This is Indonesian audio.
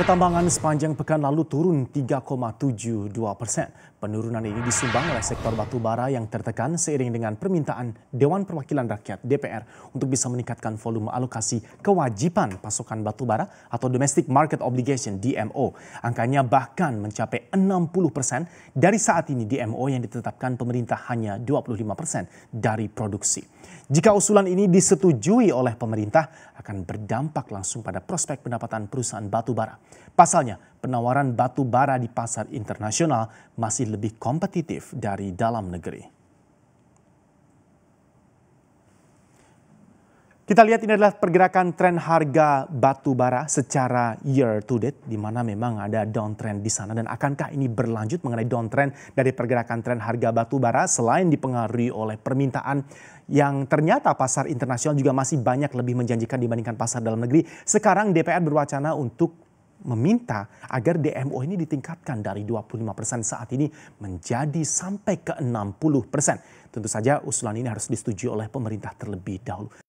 Pertambangan sepanjang pekan lalu turun 3,72 persen. Penurunan ini disumbang oleh sektor batubara yang tertekan seiring dengan permintaan Dewan Perwakilan Rakyat DPR untuk bisa meningkatkan volume alokasi kewajiban pasokan batubara atau Domestic Market Obligation DMO. Angkanya bahkan mencapai 60 persen. Dari saat ini DMO yang ditetapkan pemerintah hanya 25 persen dari produksi. Jika usulan ini disetujui oleh pemerintah, akan berdampak langsung pada prospek pendapatan perusahaan batu bara. Pasalnya, penawaran batu bara di pasar internasional masih lebih kompetitif dari dalam negeri. Kita lihat ini adalah pergerakan tren harga batu bara secara year to date di mana memang ada downtrend di sana dan akankah ini berlanjut mengenai downtrend dari pergerakan tren harga batu bara selain dipengaruhi oleh permintaan yang ternyata pasar internasional juga masih banyak lebih menjanjikan dibandingkan pasar dalam negeri. Sekarang DPR berwacana untuk meminta agar DMO ini ditingkatkan dari 25 persen saat ini menjadi sampai ke 60 persen. Tentu saja usulan ini harus disetujui oleh pemerintah terlebih dahulu.